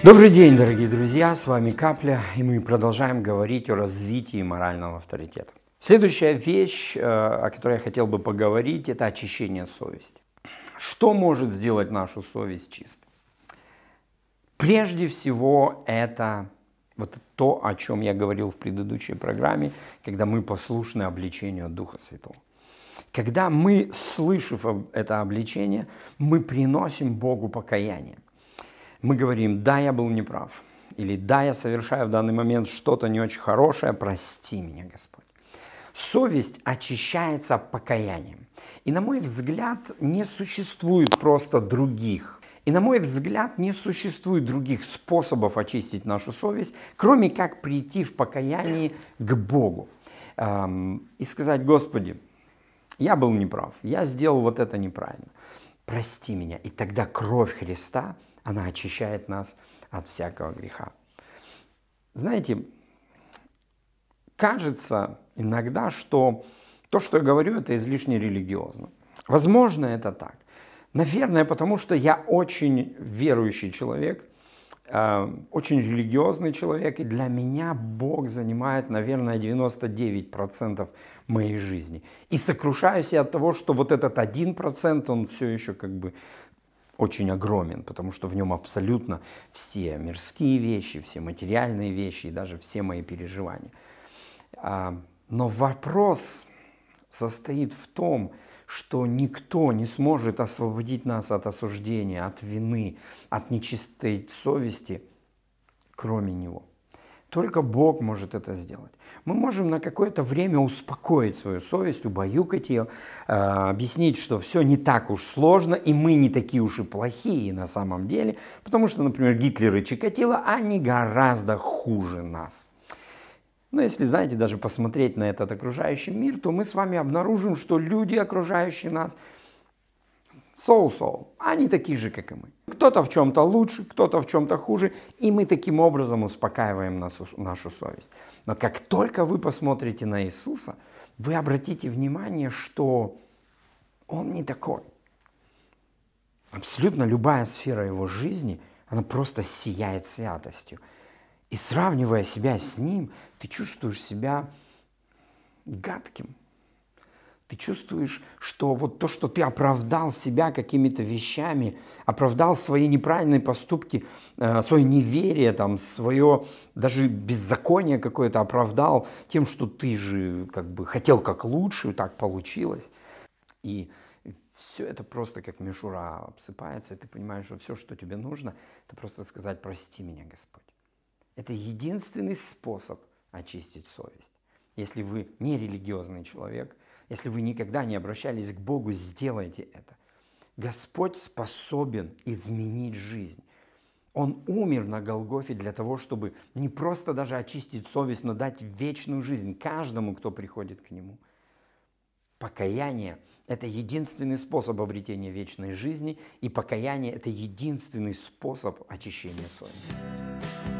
Добрый день, дорогие друзья, с вами Капля, и мы продолжаем говорить о развитии морального авторитета. Следующая вещь, э, о которой я хотел бы поговорить, это очищение совести. Что может сделать нашу совесть чистой? Прежде всего, это вот то, о чем я говорил в предыдущей программе, когда мы послушны обличению Духа Святого. Когда мы, слышав это обличение, мы приносим Богу покаяние мы говорим, да, я был неправ, или да, я совершаю в данный момент что-то не очень хорошее, прости меня, Господь. Совесть очищается покаянием. И на мой взгляд, не существует просто других. И на мой взгляд, не существует других способов очистить нашу совесть, кроме как прийти в покаяние к Богу эм, и сказать, Господи, я был неправ, я сделал вот это неправильно, прости меня. И тогда кровь Христа она очищает нас от всякого греха. Знаете, кажется иногда, что то, что я говорю, это излишне религиозно. Возможно, это так. Наверное, потому что я очень верующий человек, э, очень религиозный человек, и для меня Бог занимает, наверное, 99% моей жизни. И сокрушаюсь я от того, что вот этот 1%, он все еще как бы очень огромен, потому что в нем абсолютно все мирские вещи, все материальные вещи и даже все мои переживания. А, но вопрос состоит в том, что никто не сможет освободить нас от осуждения, от вины, от нечистой совести, кроме него. Только Бог может это сделать. Мы можем на какое-то время успокоить свою совесть, убаюкать ее, э, объяснить, что все не так уж сложно, и мы не такие уж и плохие на самом деле, потому что, например, Гитлер и Чикатило, они гораздо хуже нас. Но если, знаете, даже посмотреть на этот окружающий мир, то мы с вами обнаружим, что люди, окружающие нас, соу-соу. Они такие же, как и мы. Кто-то в чем-то лучше, кто-то в чем-то хуже, и мы таким образом успокаиваем нашу, нашу совесть. Но как только вы посмотрите на Иисуса, вы обратите внимание, что Он не такой. Абсолютно любая сфера Его жизни, она просто сияет святостью. И сравнивая себя с Ним, ты чувствуешь себя гадким, ты чувствуешь, что вот то, что ты оправдал себя какими-то вещами, оправдал свои неправильные поступки, э, свое неверие, там, свое даже беззаконие какое-то оправдал тем, что ты же как бы хотел как лучше, так получилось. И все это просто как мишура обсыпается, и ты понимаешь, что все, что тебе нужно, это просто сказать «прости меня, Господь». Это единственный способ очистить совесть. Если вы не религиозный человек – если вы никогда не обращались к Богу, сделайте это. Господь способен изменить жизнь. Он умер на Голгофе для того, чтобы не просто даже очистить совесть, но дать вечную жизнь каждому, кто приходит к Нему. Покаяние – это единственный способ обретения вечной жизни, и покаяние – это единственный способ очищения совести.